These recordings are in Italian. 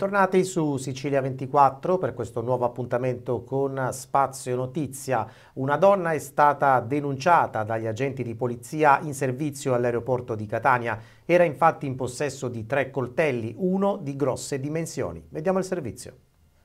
Bentornati su Sicilia 24 per questo nuovo appuntamento con Spazio Notizia. Una donna è stata denunciata dagli agenti di polizia in servizio all'aeroporto di Catania. Era infatti in possesso di tre coltelli, uno di grosse dimensioni. Vediamo il servizio.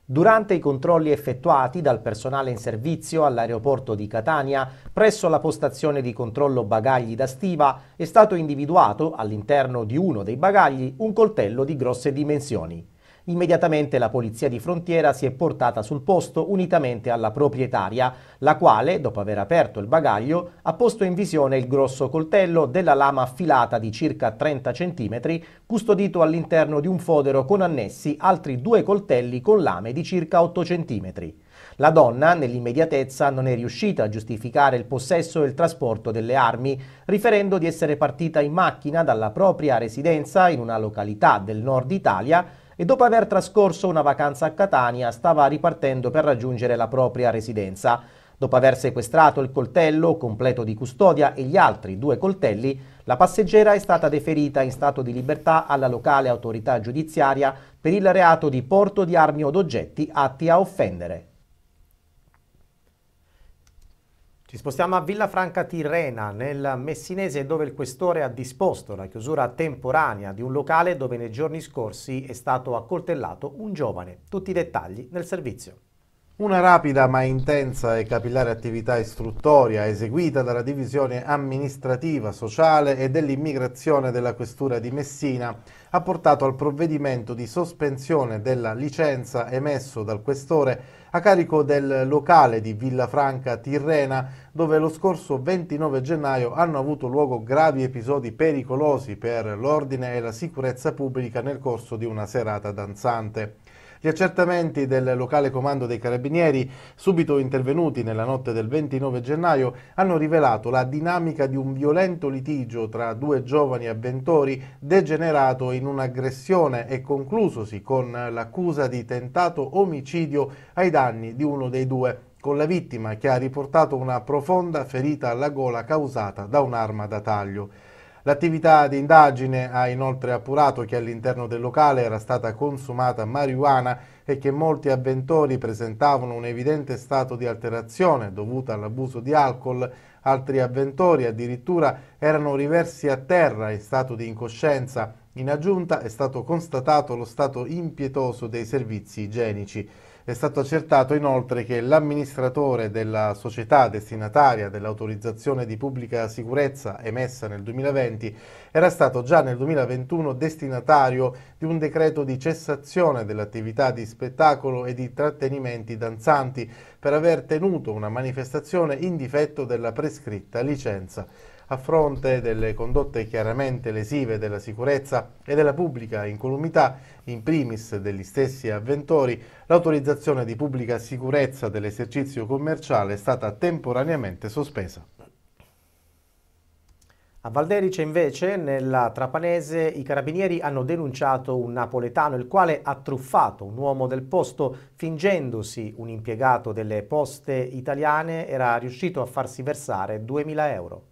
Durante i controlli effettuati dal personale in servizio all'aeroporto di Catania, presso la postazione di controllo bagagli da stiva, è stato individuato all'interno di uno dei bagagli un coltello di grosse dimensioni. Immediatamente la polizia di frontiera si è portata sul posto unitamente alla proprietaria, la quale, dopo aver aperto il bagaglio, ha posto in visione il grosso coltello della lama affilata di circa 30 cm, custodito all'interno di un fodero con annessi altri due coltelli con lame di circa 8 cm. La donna, nell'immediatezza, non è riuscita a giustificare il possesso e il trasporto delle armi, riferendo di essere partita in macchina dalla propria residenza in una località del nord Italia e dopo aver trascorso una vacanza a Catania stava ripartendo per raggiungere la propria residenza. Dopo aver sequestrato il coltello completo di custodia e gli altri due coltelli, la passeggera è stata deferita in stato di libertà alla locale autorità giudiziaria per il reato di porto di armi o d'oggetti atti a offendere. Ci spostiamo a Villa Franca Tirrena, nel Messinese, dove il questore ha disposto la chiusura temporanea di un locale dove nei giorni scorsi è stato accoltellato un giovane. Tutti i dettagli nel servizio. Una rapida ma intensa e capillare attività istruttoria eseguita dalla Divisione Amministrativa, Sociale e dell'Immigrazione della Questura di Messina ha portato al provvedimento di sospensione della licenza emesso dal questore a carico del locale di Villafranca Tirrena dove lo scorso 29 gennaio hanno avuto luogo gravi episodi pericolosi per l'ordine e la sicurezza pubblica nel corso di una serata danzante. Gli accertamenti del locale comando dei carabinieri, subito intervenuti nella notte del 29 gennaio, hanno rivelato la dinamica di un violento litigio tra due giovani avventori degenerato in un'aggressione e conclusosi con l'accusa di tentato omicidio ai danni di uno dei due con la vittima che ha riportato una profonda ferita alla gola causata da un'arma da taglio. L'attività di indagine ha inoltre appurato che all'interno del locale era stata consumata marijuana e che molti avventori presentavano un evidente stato di alterazione dovuta all'abuso di alcol. Altri avventori addirittura erano riversi a terra in stato di incoscienza. In aggiunta è stato constatato lo stato impietoso dei servizi igienici. È stato accertato inoltre che l'amministratore della società destinataria dell'autorizzazione di pubblica sicurezza emessa nel 2020 era stato già nel 2021 destinatario di un decreto di cessazione dell'attività di spettacolo e di trattenimenti danzanti per aver tenuto una manifestazione in difetto della prescritta licenza a fronte delle condotte chiaramente lesive della sicurezza e della pubblica incolumità, in primis degli stessi avventori, l'autorizzazione di pubblica sicurezza dell'esercizio commerciale è stata temporaneamente sospesa. A Valderice invece, nella Trapanese, i carabinieri hanno denunciato un napoletano il quale ha truffato un uomo del posto fingendosi un impiegato delle poste italiane era riuscito a farsi versare 2.000 euro.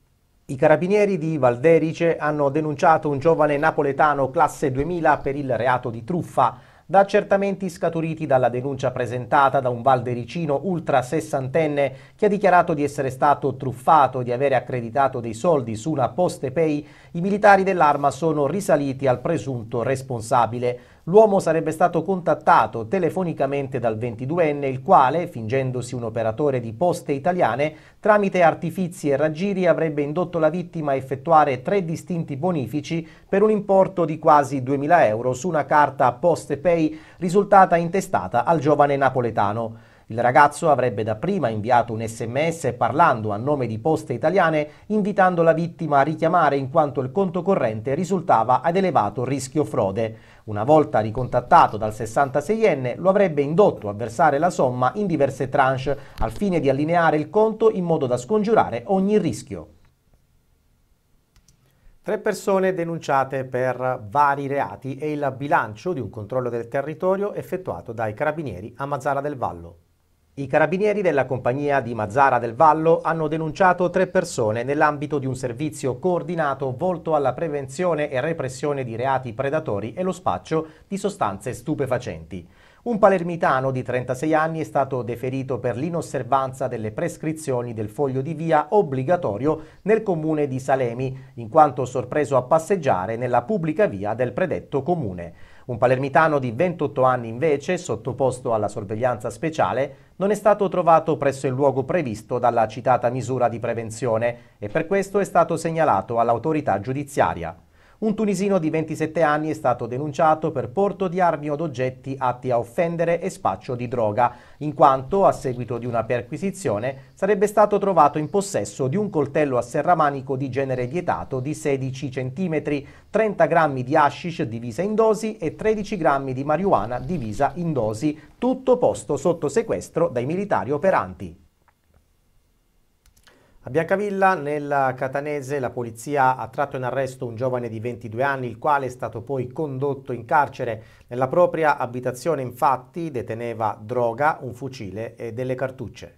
I carabinieri di Valderice hanno denunciato un giovane napoletano classe 2000 per il reato di truffa. Da accertamenti scaturiti dalla denuncia presentata da un valdericino ultra sessantenne che ha dichiarato di essere stato truffato e di avere accreditato dei soldi su una poste pay, i militari dell'arma sono risaliti al presunto responsabile. L'uomo sarebbe stato contattato telefonicamente dal 22enne, il quale, fingendosi un operatore di poste italiane, tramite artifici e raggiri avrebbe indotto la vittima a effettuare tre distinti bonifici per un importo di quasi 2.000 euro su una carta Poste Pay risultata intestata al giovane napoletano. Il ragazzo avrebbe dapprima inviato un sms parlando a nome di Poste Italiane, invitando la vittima a richiamare in quanto il conto corrente risultava ad elevato rischio frode. Una volta ricontattato dal 66enne, lo avrebbe indotto a versare la somma in diverse tranche, al fine di allineare il conto in modo da scongiurare ogni rischio. Tre persone denunciate per vari reati e il bilancio di un controllo del territorio effettuato dai carabinieri a Mazzara del Vallo. I carabinieri della compagnia di Mazzara del Vallo hanno denunciato tre persone nell'ambito di un servizio coordinato volto alla prevenzione e repressione di reati predatori e lo spaccio di sostanze stupefacenti. Un palermitano di 36 anni è stato deferito per l'inosservanza delle prescrizioni del foglio di via obbligatorio nel comune di Salemi, in quanto sorpreso a passeggiare nella pubblica via del predetto comune. Un palermitano di 28 anni invece, sottoposto alla sorveglianza speciale, non è stato trovato presso il luogo previsto dalla citata misura di prevenzione e per questo è stato segnalato all'autorità giudiziaria. Un tunisino di 27 anni è stato denunciato per porto di armi od oggetti atti a offendere e spaccio di droga, in quanto, a seguito di una perquisizione, sarebbe stato trovato in possesso di un coltello a serramanico di genere vietato di 16 cm, 30 grammi di hashish divisa in dosi e 13 grammi di marijuana divisa in dosi, tutto posto sotto sequestro dai militari operanti. A Biancavilla, nella Catanese, la polizia ha tratto in arresto un giovane di 22 anni, il quale è stato poi condotto in carcere. Nella propria abitazione, infatti, deteneva droga, un fucile e delle cartucce.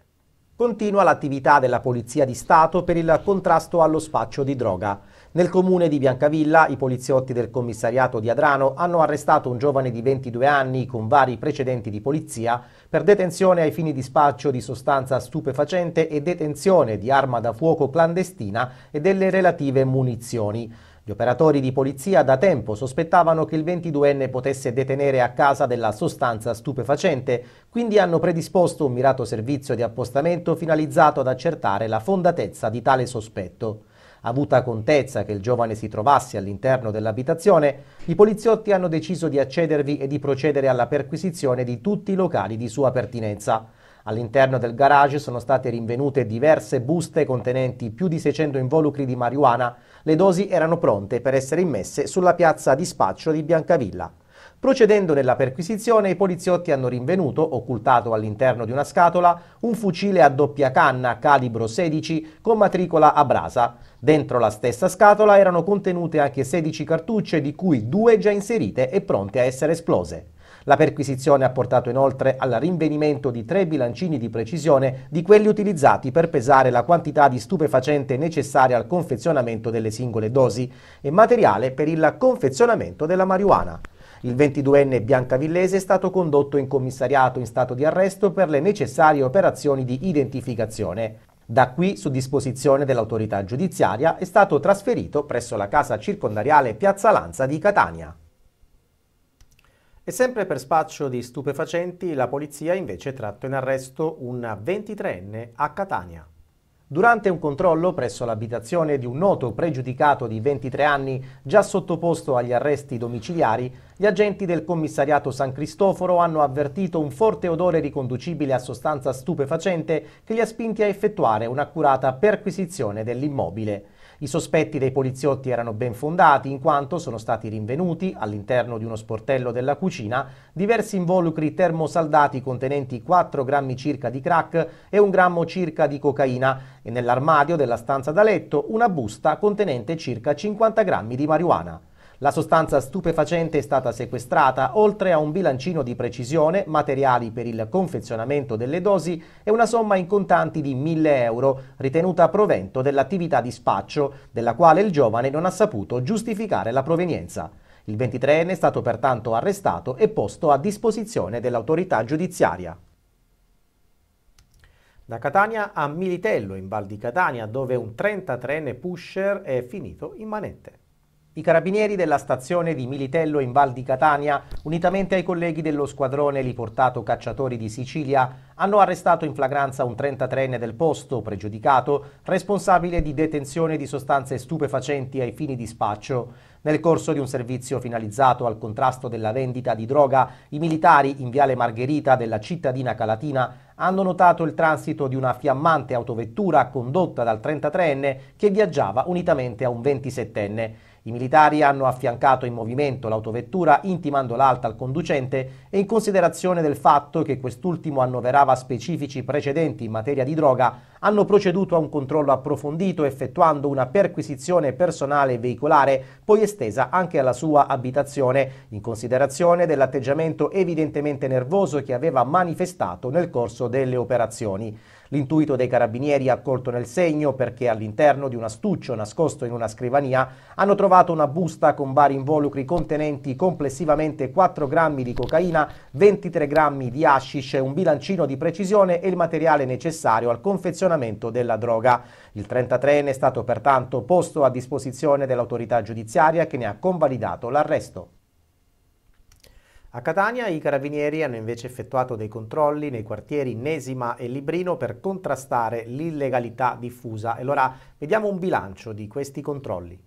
Continua l'attività della Polizia di Stato per il contrasto allo spaccio di droga. Nel comune di Biancavilla i poliziotti del commissariato di Adrano hanno arrestato un giovane di 22 anni con vari precedenti di polizia per detenzione ai fini di spaccio di sostanza stupefacente e detenzione di arma da fuoco clandestina e delle relative munizioni. Gli operatori di polizia da tempo sospettavano che il 22enne potesse detenere a casa della sostanza stupefacente, quindi hanno predisposto un mirato servizio di appostamento finalizzato ad accertare la fondatezza di tale sospetto avuta contezza che il giovane si trovasse all'interno dell'abitazione, i poliziotti hanno deciso di accedervi e di procedere alla perquisizione di tutti i locali di sua pertinenza. All'interno del garage sono state rinvenute diverse buste contenenti più di 600 involucri di marijuana. Le dosi erano pronte per essere immesse sulla piazza di spaccio di Biancavilla. Procedendo nella perquisizione, i poliziotti hanno rinvenuto, occultato all'interno di una scatola, un fucile a doppia canna calibro 16 con matricola a brasa. Dentro la stessa scatola erano contenute anche 16 cartucce, di cui due già inserite e pronte a essere esplose. La perquisizione ha portato inoltre al rinvenimento di tre bilancini di precisione di quelli utilizzati per pesare la quantità di stupefacente necessaria al confezionamento delle singole dosi e materiale per il confezionamento della marijuana. Il 22enne Biancavillese è stato condotto in commissariato in stato di arresto per le necessarie operazioni di identificazione. Da qui, su disposizione dell'autorità giudiziaria, è stato trasferito presso la casa circondariale Piazza Lanza di Catania. E sempre per spaccio di stupefacenti, la polizia invece tratto in arresto un 23enne a Catania. Durante un controllo presso l'abitazione di un noto pregiudicato di 23 anni, già sottoposto agli arresti domiciliari, gli agenti del commissariato San Cristoforo hanno avvertito un forte odore riconducibile a sostanza stupefacente che li ha spinti a effettuare un'accurata perquisizione dell'immobile. I sospetti dei poliziotti erano ben fondati in quanto sono stati rinvenuti, all'interno di uno sportello della cucina, diversi involucri termosaldati contenenti 4 grammi circa di crack e un grammo circa di cocaina e nell'armadio della stanza da letto una busta contenente circa 50 grammi di marijuana. La sostanza stupefacente è stata sequestrata, oltre a un bilancino di precisione, materiali per il confezionamento delle dosi e una somma in contanti di 1000 euro, ritenuta provento dell'attività di spaccio, della quale il giovane non ha saputo giustificare la provenienza. Il 23enne è stato pertanto arrestato e posto a disposizione dell'autorità giudiziaria. Da Catania a Militello, in Val di Catania, dove un 33enne pusher è finito in manette. I carabinieri della stazione di Militello in Val di Catania, unitamente ai colleghi dello squadrone Liportato Cacciatori di Sicilia, hanno arrestato in flagranza un 33enne del posto, pregiudicato, responsabile di detenzione di sostanze stupefacenti ai fini di spaccio. Nel corso di un servizio finalizzato al contrasto della vendita di droga, i militari in Viale Margherita della cittadina Calatina hanno notato il transito di una fiammante autovettura condotta dal 33enne che viaggiava unitamente a un 27enne. I militari hanno affiancato in movimento l'autovettura intimando l'alta al conducente e in considerazione del fatto che quest'ultimo annoverava specifici precedenti in materia di droga, hanno proceduto a un controllo approfondito effettuando una perquisizione personale e veicolare, poi estesa anche alla sua abitazione, in considerazione dell'atteggiamento evidentemente nervoso che aveva manifestato nel corso delle operazioni. L'intuito dei carabinieri ha colto nel segno perché all'interno di un astuccio nascosto in una scrivania hanno trovato una busta con vari involucri contenenti complessivamente 4 grammi di cocaina, 23 grammi di hashish, un bilancino di precisione e il materiale necessario al confezionamento della droga. Il 33enne è stato pertanto posto a disposizione dell'autorità giudiziaria che ne ha convalidato l'arresto. A Catania i carabinieri hanno invece effettuato dei controlli nei quartieri Nesima e Librino per contrastare l'illegalità diffusa. E allora vediamo un bilancio di questi controlli.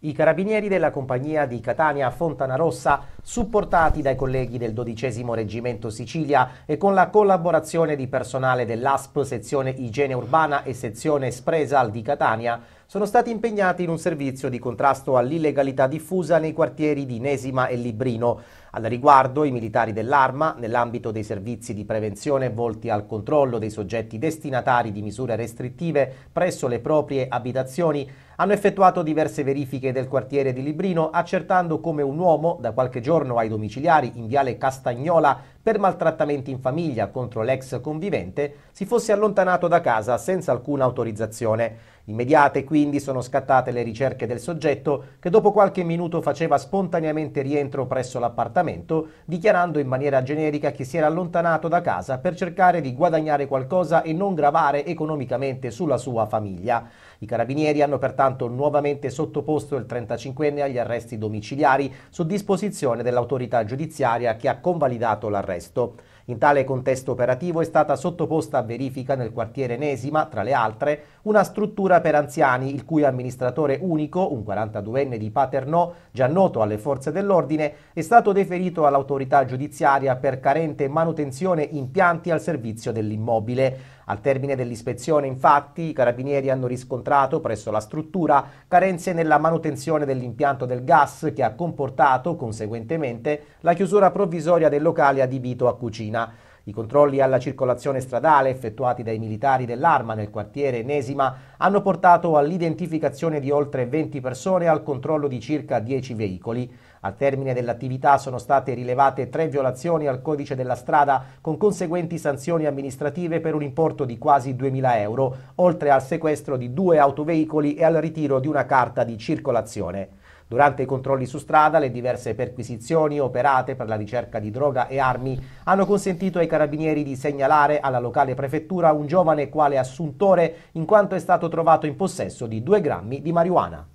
I carabinieri della compagnia di Catania Fontana Rossa, supportati dai colleghi del 12 Reggimento Sicilia e con la collaborazione di personale dell'ASP sezione Igiene Urbana e sezione Spresal di Catania, sono stati impegnati in un servizio di contrasto all'illegalità diffusa nei quartieri di Nesima e Librino. Al riguardo, i militari dell'Arma, nell'ambito dei servizi di prevenzione volti al controllo dei soggetti destinatari di misure restrittive presso le proprie abitazioni, hanno effettuato diverse verifiche del quartiere di Librino, accertando come un uomo, da qualche giorno ai domiciliari in viale Castagnola per maltrattamenti in famiglia contro l'ex convivente, si fosse allontanato da casa senza alcuna autorizzazione. Immediate quindi sono scattate le ricerche del soggetto che dopo qualche minuto faceva spontaneamente rientro presso l'appartamento, dichiarando in maniera generica che si era allontanato da casa per cercare di guadagnare qualcosa e non gravare economicamente sulla sua famiglia. I carabinieri hanno pertanto nuovamente sottoposto il 35enne agli arresti domiciliari su disposizione dell'autorità giudiziaria che ha convalidato l'arresto. In tale contesto operativo è stata sottoposta a verifica nel quartiere Enesima, tra le altre, una struttura per anziani, il cui amministratore unico, un 42enne di Paternò, già noto alle forze dell'ordine, è stato deferito all'autorità giudiziaria per carente manutenzione impianti al servizio dell'immobile. Al termine dell'ispezione, infatti, i carabinieri hanno riscontrato presso la struttura carenze nella manutenzione dell'impianto del gas che ha comportato, conseguentemente, la chiusura provvisoria del locale adibito a cucina. I controlli alla circolazione stradale effettuati dai militari dell'arma nel quartiere Enesima hanno portato all'identificazione di oltre 20 persone e al controllo di circa 10 veicoli. Al termine dell'attività sono state rilevate tre violazioni al codice della strada con conseguenti sanzioni amministrative per un importo di quasi 2.000 euro, oltre al sequestro di due autoveicoli e al ritiro di una carta di circolazione. Durante i controlli su strada, le diverse perquisizioni operate per la ricerca di droga e armi hanno consentito ai carabinieri di segnalare alla locale prefettura un giovane quale assuntore in quanto è stato trovato in possesso di due grammi di marijuana.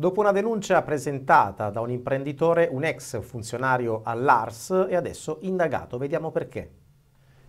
Dopo una denuncia presentata da un imprenditore, un ex funzionario all'ARS è adesso indagato. Vediamo perché.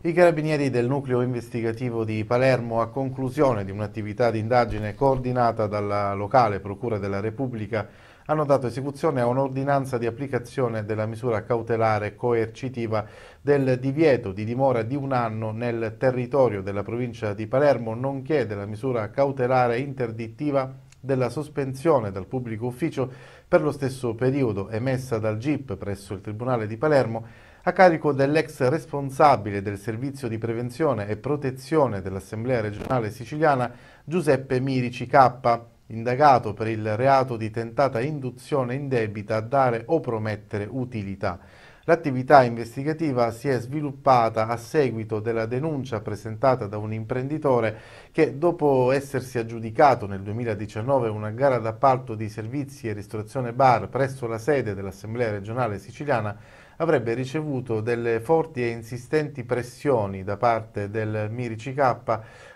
I carabinieri del nucleo investigativo di Palermo, a conclusione di un'attività di indagine coordinata dalla locale Procura della Repubblica, hanno dato esecuzione a un'ordinanza di applicazione della misura cautelare coercitiva del divieto di dimora di un anno nel territorio della provincia di Palermo, nonché della misura cautelare interdittiva della sospensione dal pubblico ufficio per lo stesso periodo emessa dal GIP presso il Tribunale di Palermo a carico dell'ex responsabile del servizio di prevenzione e protezione dell'Assemblea regionale siciliana Giuseppe Mirici K, indagato per il reato di tentata induzione indebita a dare o promettere utilità L'attività investigativa si è sviluppata a seguito della denuncia presentata da un imprenditore che dopo essersi aggiudicato nel 2019 una gara d'appalto di servizi e ristorazione bar presso la sede dell'Assemblea regionale siciliana avrebbe ricevuto delle forti e insistenti pressioni da parte del Mirici K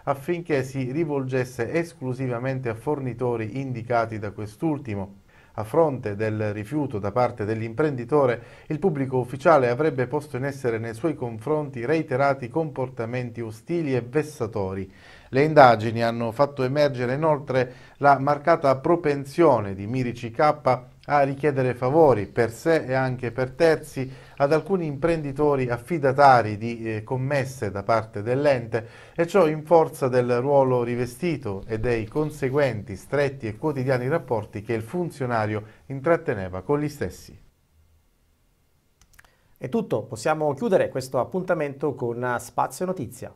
affinché si rivolgesse esclusivamente a fornitori indicati da quest'ultimo a fronte del rifiuto da parte dell'imprenditore, il pubblico ufficiale avrebbe posto in essere nei suoi confronti reiterati comportamenti ostili e vessatori. Le indagini hanno fatto emergere inoltre la marcata propensione di Mirici K a richiedere favori per sé e anche per terzi ad alcuni imprenditori affidatari di eh, commesse da parte dell'ente e ciò in forza del ruolo rivestito e dei conseguenti stretti e quotidiani rapporti che il funzionario intratteneva con gli stessi. È tutto, possiamo chiudere questo appuntamento con Spazio Notizia.